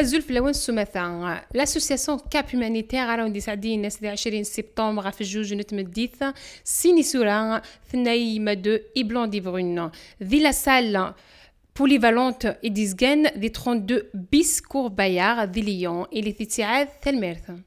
Azul Flawence L'association Cap Humanitaire a rendez-vous le 20 septembre à Fajjouj Ntemdita, Cinisoura, 2 mai 2, Iblan d'Ivrun, Villa Salle Polyvalente Edisgen des 32 Bis Courbayar de Lyon et l'étudiant Thalmert.